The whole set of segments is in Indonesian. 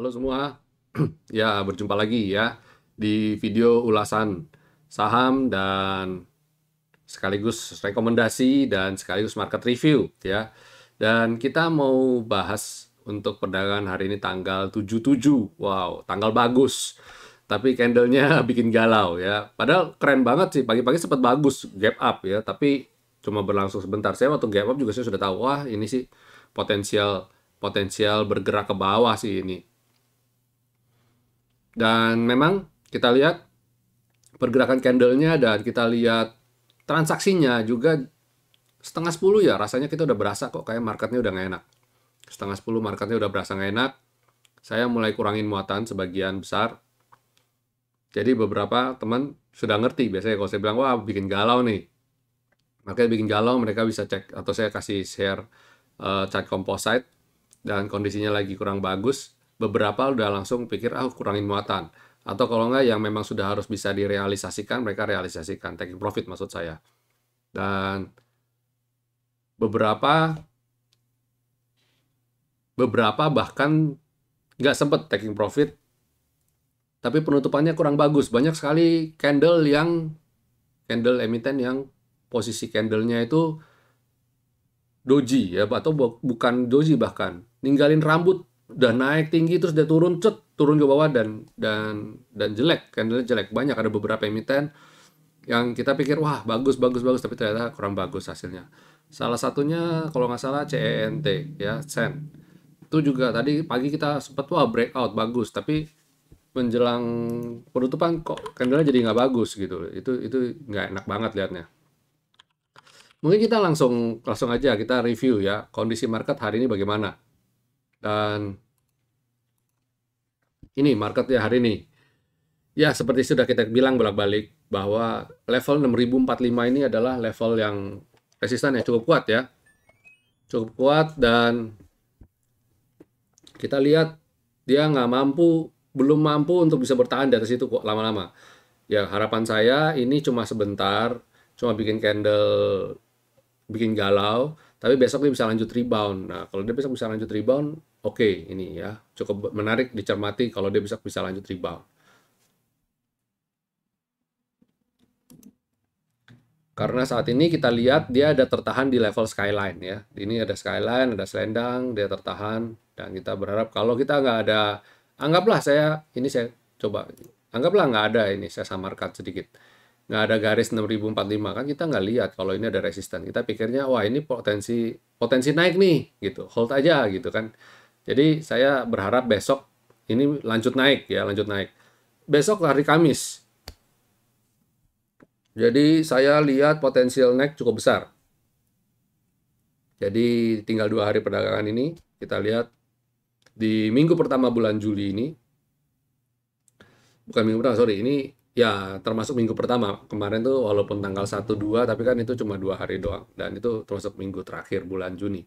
Halo semua, ya berjumpa lagi ya di video ulasan saham dan sekaligus rekomendasi dan sekaligus market review ya. Dan kita mau bahas untuk perdagangan hari ini tanggal 77. Wow, tanggal bagus. Tapi candlenya bikin galau ya. Padahal keren banget sih, pagi-pagi sempat bagus gap up ya, tapi cuma berlangsung sebentar. Saya waktu gap up juga saya sudah tahu, wah ini sih potensial potensial bergerak ke bawah sih ini dan memang kita lihat pergerakan candlenya dan kita lihat transaksinya juga setengah sepuluh ya rasanya kita udah berasa kok kayak marketnya udah nggak enak. Setengah sepuluh marketnya udah berasa nggak enak. Saya mulai kurangin muatan sebagian besar. Jadi beberapa teman sudah ngerti biasanya kalau saya bilang wah bikin galau nih. Makanya bikin galau mereka bisa cek atau saya kasih share uh, chart composite dan kondisinya lagi kurang bagus beberapa udah langsung pikir ah kurangin muatan atau kalau nggak yang memang sudah harus bisa direalisasikan mereka realisasikan taking profit maksud saya dan beberapa beberapa bahkan nggak sempet taking profit tapi penutupannya kurang bagus banyak sekali candle yang candle emiten yang posisi candlenya itu doji ya atau bukan doji bahkan ninggalin rambut udah naik tinggi terus dia turun cet turun ke bawah dan dan dan jelek candlenya jelek banyak ada beberapa emiten yang kita pikir wah bagus bagus bagus tapi ternyata kurang bagus hasilnya salah satunya kalau nggak salah CENT ya sen itu juga tadi pagi kita sempat wah breakout bagus tapi menjelang penutupan kok candlenya jadi nggak bagus gitu itu itu nggak enak banget liatnya mungkin kita langsung langsung aja kita review ya kondisi market hari ini bagaimana dan ini market ya hari ini. Ya, seperti sudah kita bilang bolak-balik bahwa level 6045 ini adalah level yang resisten yang cukup kuat ya. Cukup kuat dan kita lihat dia nggak mampu, belum mampu untuk bisa bertahan dari situ kok lama-lama. Ya, harapan saya ini cuma sebentar, cuma bikin candle bikin galau, tapi besok dia bisa lanjut rebound. Nah, kalau dia besok bisa lanjut rebound, Oke, okay, ini ya cukup menarik dicermati kalau dia bisa bisa lanjut rebound. Karena saat ini kita lihat dia ada tertahan di level skyline ya. Ini ada skyline, ada selendang, dia tertahan. Dan kita berharap kalau kita nggak ada, anggaplah saya, ini saya coba, anggaplah nggak ada ini, saya samarkan sedikit nggak ada garis 6045 kan kita nggak lihat kalau ini ada resisten kita pikirnya wah ini potensi potensi naik nih gitu hold aja gitu kan jadi saya berharap besok ini lanjut naik ya, lanjut naik. Besok hari Kamis. Jadi saya lihat potensial naik cukup besar. Jadi tinggal dua hari perdagangan ini, kita lihat di minggu pertama bulan Juli ini, bukan minggu pertama, sorry, ini ya termasuk minggu pertama. Kemarin tuh walaupun tanggal 1-2, tapi kan itu cuma dua hari doang. Dan itu termasuk minggu terakhir bulan Juni.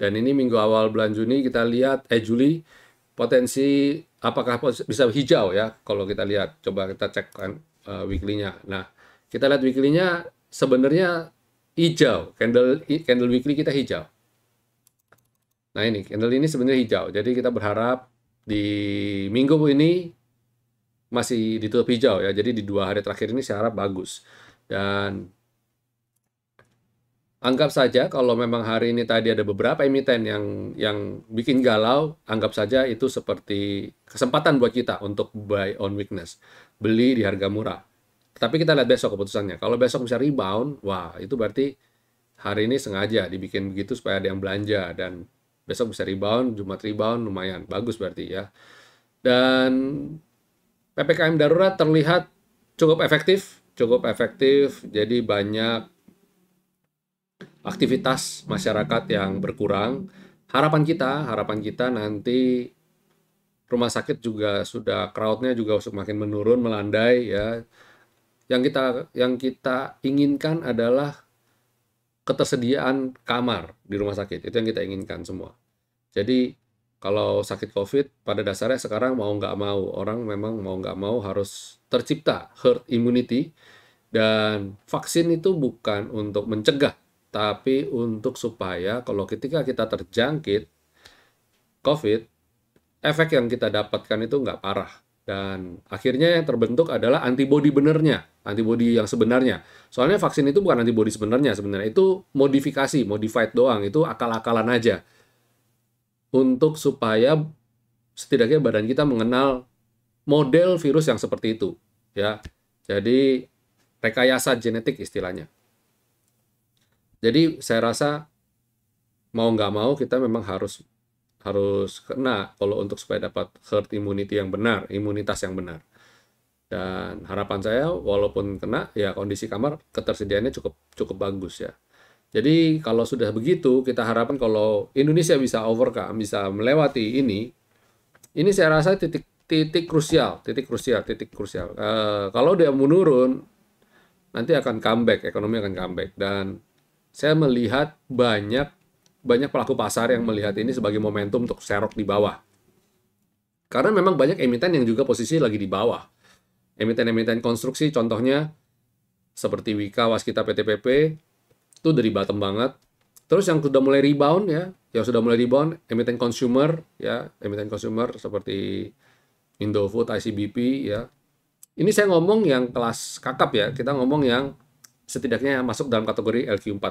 Dan ini minggu awal bulan Juni kita lihat, eh Juli, potensi apakah bisa hijau ya kalau kita lihat. Coba kita cek kan uh, weekly-nya. Nah, kita lihat weekly-nya sebenarnya hijau. Candle candle weekly kita hijau. Nah ini, candle ini sebenarnya hijau. Jadi kita berharap di minggu ini masih ditutup hijau ya. Jadi di dua hari terakhir ini saya harap bagus. Dan anggap saja kalau memang hari ini tadi ada beberapa emiten yang yang bikin galau, anggap saja itu seperti kesempatan buat kita untuk buy on weakness, beli di harga murah. Tapi kita lihat besok keputusannya. Kalau besok bisa rebound, wah itu berarti hari ini sengaja dibikin begitu supaya ada yang belanja dan besok bisa rebound, Jumat rebound lumayan bagus berarti ya. Dan PPKM darurat terlihat cukup efektif, cukup efektif. Jadi banyak aktivitas masyarakat yang berkurang. Harapan kita, harapan kita nanti rumah sakit juga sudah crowdnya juga semakin menurun, melandai ya. Yang kita yang kita inginkan adalah ketersediaan kamar di rumah sakit. Itu yang kita inginkan semua. Jadi kalau sakit COVID pada dasarnya sekarang mau nggak mau orang memang mau nggak mau harus tercipta herd immunity dan vaksin itu bukan untuk mencegah tapi untuk supaya kalau ketika kita terjangkit COVID, efek yang kita dapatkan itu nggak parah. Dan akhirnya yang terbentuk adalah antibodi benernya, antibodi yang sebenarnya. Soalnya vaksin itu bukan antibodi sebenarnya, sebenarnya itu modifikasi, modified doang, itu akal-akalan aja. Untuk supaya setidaknya badan kita mengenal model virus yang seperti itu. ya. Jadi rekayasa genetik istilahnya. Jadi saya rasa mau nggak mau kita memang harus harus kena kalau untuk supaya dapat herd immunity yang benar, imunitas yang benar. Dan harapan saya walaupun kena ya kondisi kamar ketersediaannya cukup cukup bagus ya. Jadi kalau sudah begitu kita harapkan kalau Indonesia bisa overcome, bisa melewati ini, ini saya rasa titik titik krusial, titik krusial, titik krusial. Uh, kalau dia menurun, nanti akan comeback, ekonomi akan comeback dan saya melihat banyak banyak pelaku pasar yang melihat ini sebagai momentum untuk serok di bawah. Karena memang banyak emiten yang juga posisi lagi di bawah. Emiten-emiten konstruksi contohnya seperti Wika, Waskita, PTPP itu dari bottom banget. Terus yang sudah mulai rebound ya, yang sudah mulai rebound emiten consumer ya, emiten consumer seperti Indofood, ICBP ya. Ini saya ngomong yang kelas kakap ya, kita ngomong yang setidaknya masuk dalam kategori LQ45.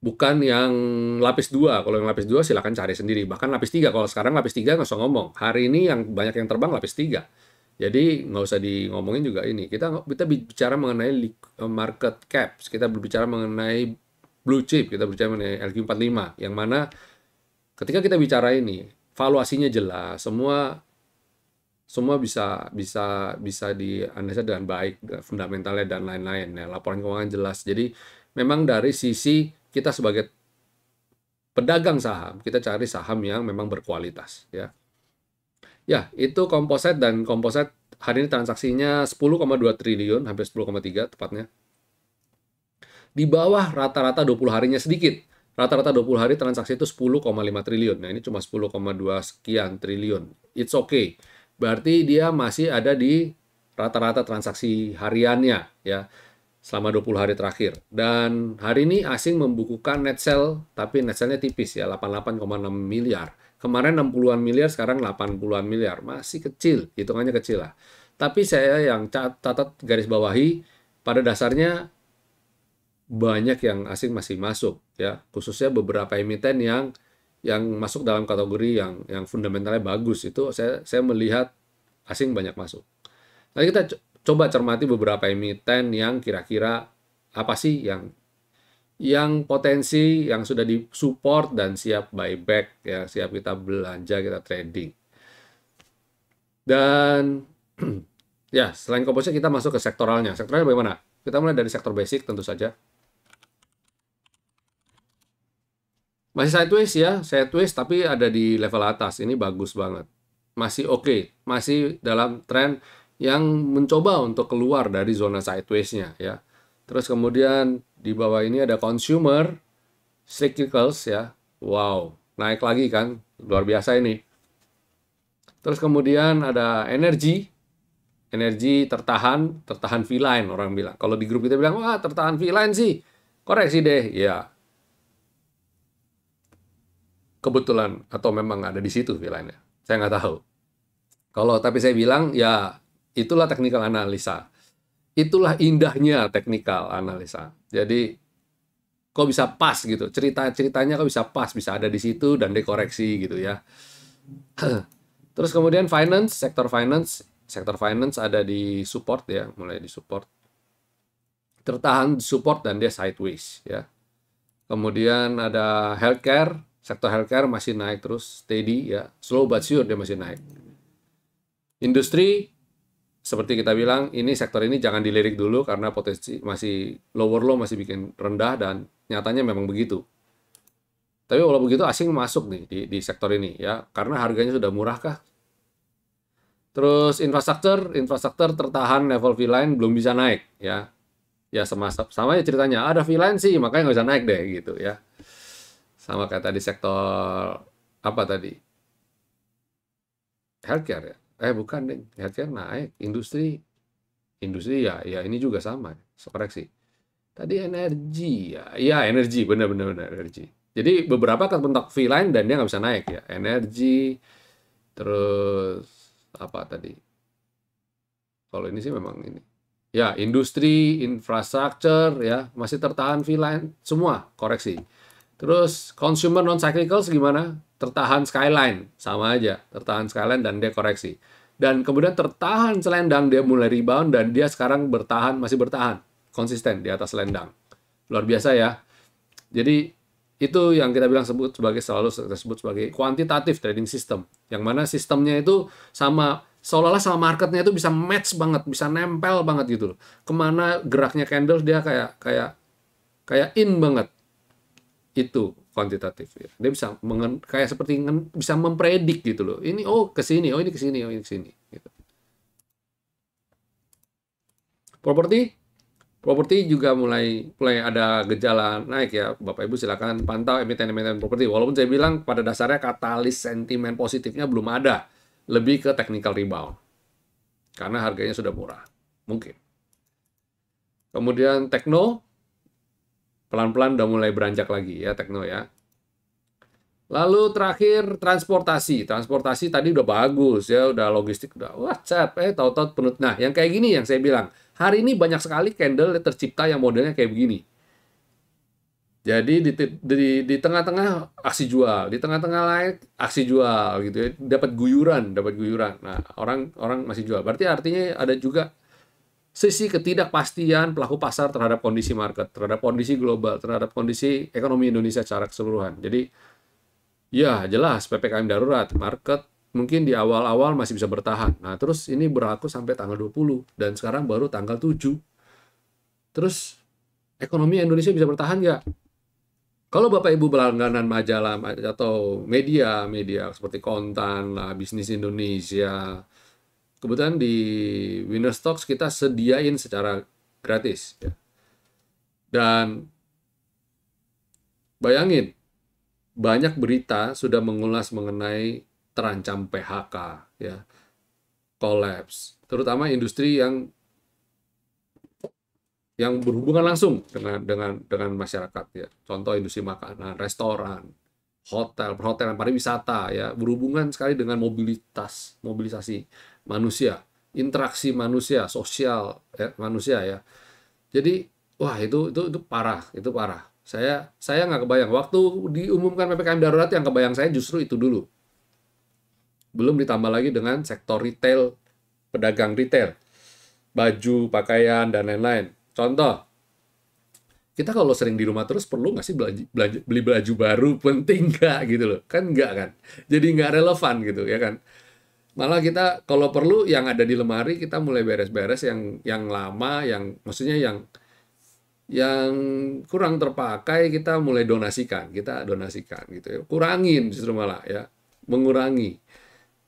Bukan yang lapis 2. Kalau yang lapis 2 silahkan cari sendiri. Bahkan lapis 3. Kalau sekarang lapis 3 nggak usah ngomong. Hari ini yang banyak yang terbang lapis 3. Jadi nggak usah di ngomongin juga ini. Kita kita bicara mengenai eh, market caps Kita berbicara mengenai blue chip. Kita berbicara mengenai LQ45. Yang mana ketika kita bicara ini, valuasinya jelas. Semua semua bisa bisa bisa dianalisa dengan baik eh, fundamentalnya dan lain-lain ya laporan keuangan jelas jadi memang dari sisi kita sebagai pedagang saham kita cari saham yang memang berkualitas ya ya itu komposit dan komposit hari ini transaksinya 10,2 triliun hampir 10,3 tepatnya di bawah rata-rata 20 harinya sedikit rata-rata 20 hari transaksi itu 10,5 triliun nah ini cuma 10,2 sekian triliun it's okay berarti dia masih ada di rata-rata transaksi hariannya ya selama 20 hari terakhir. Dan hari ini asing membukukan net sell, tapi net sellnya tipis ya, 88,6 miliar. Kemarin 60-an miliar, sekarang 80-an miliar. Masih kecil, hitungannya kecil lah. Tapi saya yang catat garis bawahi, pada dasarnya banyak yang asing masih masuk ya, khususnya beberapa emiten yang yang masuk dalam kategori yang yang fundamentalnya bagus itu saya saya melihat asing banyak masuk. Nanti kita coba cermati beberapa emiten yang kira-kira apa sih yang yang potensi yang sudah disupport dan siap buyback ya siap kita belanja kita trading dan ya selain komposisi kita masuk ke sektoralnya sektoralnya bagaimana kita mulai dari sektor basic tentu saja Masih sideways ya, sideways tapi ada di level atas. Ini bagus banget. Masih oke, okay. masih dalam tren yang mencoba untuk keluar dari zona sideways-nya ya. Terus kemudian di bawah ini ada consumer cyclicals ya. Wow, naik lagi kan. Luar biasa ini. Terus kemudian ada energi. Energi tertahan, tertahan V-line orang bilang. Kalau di grup kita bilang, wah tertahan V-line sih. Koreksi deh. Ya, kebetulan atau memang ada di situ vilanya. Saya nggak tahu. Kalau tapi saya bilang ya itulah teknikal analisa. Itulah indahnya teknikal analisa. Jadi kok bisa pas gitu. Cerita-ceritanya kok bisa pas, bisa ada di situ dan dikoreksi gitu ya. Terus kemudian finance, sektor finance, sektor finance ada di support ya, mulai di support. Tertahan support dan dia sideways ya. Kemudian ada healthcare, Sektor healthcare masih naik terus, steady ya, slow but sure dia masih naik. Industri seperti kita bilang, ini sektor ini jangan dilirik dulu karena potensi masih lower low masih bikin rendah dan nyatanya memang begitu. Tapi walau begitu asing masuk nih di, di sektor ini ya, karena harganya sudah murah kah? Terus infrastruktur, infrastruktur tertahan level V-line belum bisa naik ya. Ya sama sama ya ceritanya, ada V-line sih makanya nggak bisa naik deh gitu ya sama kayak tadi sektor apa tadi healthcare ya eh bukan deh healthcare naik industri industri ya ya ini juga sama ya. koreksi tadi energi ya ya energi bener-bener energi jadi beberapa kan bentuk fee line dan dia nggak bisa naik ya energi terus apa tadi kalau ini sih memang ini ya industri infrastruktur ya masih tertahan fee line semua koreksi Terus consumer non cyclicals gimana? Tertahan skyline, sama aja, tertahan skyline dan dia koreksi. Dan kemudian tertahan selendang dia mulai rebound dan dia sekarang bertahan masih bertahan konsisten di atas selendang. Luar biasa ya. Jadi itu yang kita bilang sebut sebagai selalu sebut sebagai kuantitatif trading system yang mana sistemnya itu sama seolah-olah sama marketnya itu bisa match banget bisa nempel banget gitu kemana geraknya candles dia kayak kayak kayak in banget itu kuantitatif ya. dia bisa mengen, kayak seperti ngen, bisa mempredik gitu loh ini oh ke sini oh ini ke sini oh ini ke sini gitu. properti properti juga mulai mulai ada gejala naik ya bapak ibu silakan pantau emiten-emiten properti walaupun saya bilang pada dasarnya katalis sentimen positifnya belum ada lebih ke technical rebound karena harganya sudah murah mungkin kemudian tekno pelan-pelan udah mulai beranjak lagi ya Tekno ya. Lalu terakhir transportasi. Transportasi tadi udah bagus ya, udah logistik udah wah eh tahu-tahu penut. Nah, yang kayak gini yang saya bilang. Hari ini banyak sekali candle yang tercipta yang modelnya kayak begini. Jadi di di tengah-tengah aksi jual, di tengah-tengah lain aksi jual gitu ya, dapat guyuran, dapat guyuran. Nah, orang orang masih jual. Berarti artinya ada juga sisi ketidakpastian pelaku pasar terhadap kondisi market, terhadap kondisi global, terhadap kondisi ekonomi Indonesia secara keseluruhan. Jadi ya jelas PPKM darurat, market mungkin di awal-awal masih bisa bertahan. Nah, terus ini berlaku sampai tanggal 20 dan sekarang baru tanggal 7. Terus ekonomi Indonesia bisa bertahan nggak? Kalau Bapak Ibu berlangganan majalah atau media, media seperti Kontan, lah, Bisnis Indonesia, kebetulan di Windows Stocks kita sediain secara gratis. Ya. Dan bayangin, banyak berita sudah mengulas mengenai terancam PHK, ya, kolaps, terutama industri yang yang berhubungan langsung dengan dengan dengan masyarakat ya. Contoh industri makanan, restoran, hotel, perhotelan, pariwisata ya, berhubungan sekali dengan mobilitas, mobilisasi manusia, interaksi manusia, sosial eh, manusia ya. Jadi wah itu itu itu parah, itu parah. Saya saya nggak kebayang waktu diumumkan ppkm darurat yang kebayang saya justru itu dulu. Belum ditambah lagi dengan sektor retail, pedagang retail, baju, pakaian dan lain-lain. Contoh, kita kalau sering di rumah terus perlu nggak sih belanja, belanja, beli baju baru penting nggak gitu loh kan nggak kan jadi nggak relevan gitu ya kan malah kita kalau perlu yang ada di lemari kita mulai beres-beres yang yang lama yang maksudnya yang yang kurang terpakai kita mulai donasikan kita donasikan gitu ya kurangin justru malah ya mengurangi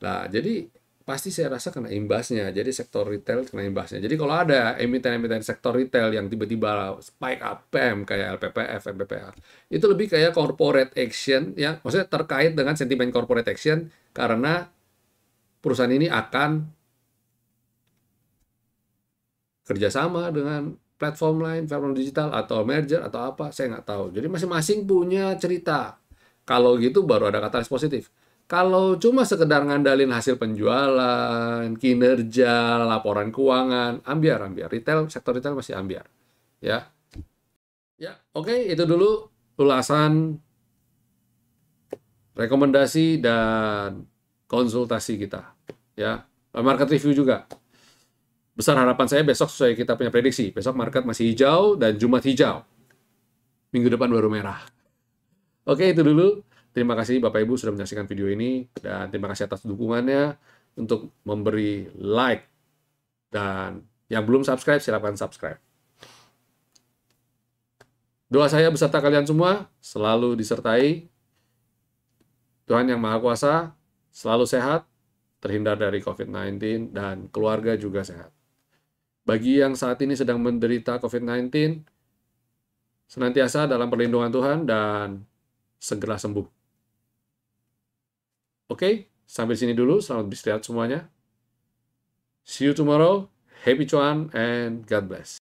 nah jadi pasti saya rasa kena imbasnya jadi sektor retail kena imbasnya jadi kalau ada emiten-emiten sektor retail yang tiba-tiba spike up PM kayak LPPF, MPPA itu lebih kayak corporate action ya maksudnya terkait dengan sentimen corporate action karena perusahaan ini akan kerjasama dengan platform lain, platform digital atau merger atau apa, saya nggak tahu. Jadi masing-masing punya cerita. Kalau gitu baru ada katalis positif. Kalau cuma sekedar ngandalin hasil penjualan, kinerja, laporan keuangan, ambiar, ambiar. Retail, sektor retail masih ambiar. Ya, ya oke okay, itu dulu ulasan rekomendasi dan konsultasi kita. Ya, market review juga. Besar harapan saya besok sesuai kita punya prediksi. Besok market masih hijau dan Jumat hijau. Minggu depan baru merah. Oke, itu dulu. Terima kasih Bapak Ibu sudah menyaksikan video ini dan terima kasih atas dukungannya untuk memberi like dan yang belum subscribe silahkan subscribe. Doa saya beserta kalian semua selalu disertai Tuhan yang Maha Kuasa Selalu sehat, terhindar dari COVID-19, dan keluarga juga sehat. Bagi yang saat ini sedang menderita COVID-19, senantiasa dalam perlindungan Tuhan dan segera sembuh. Oke, sampai sini dulu. Selamat beristirahat semuanya. See you tomorrow. Happy Chuan and God bless.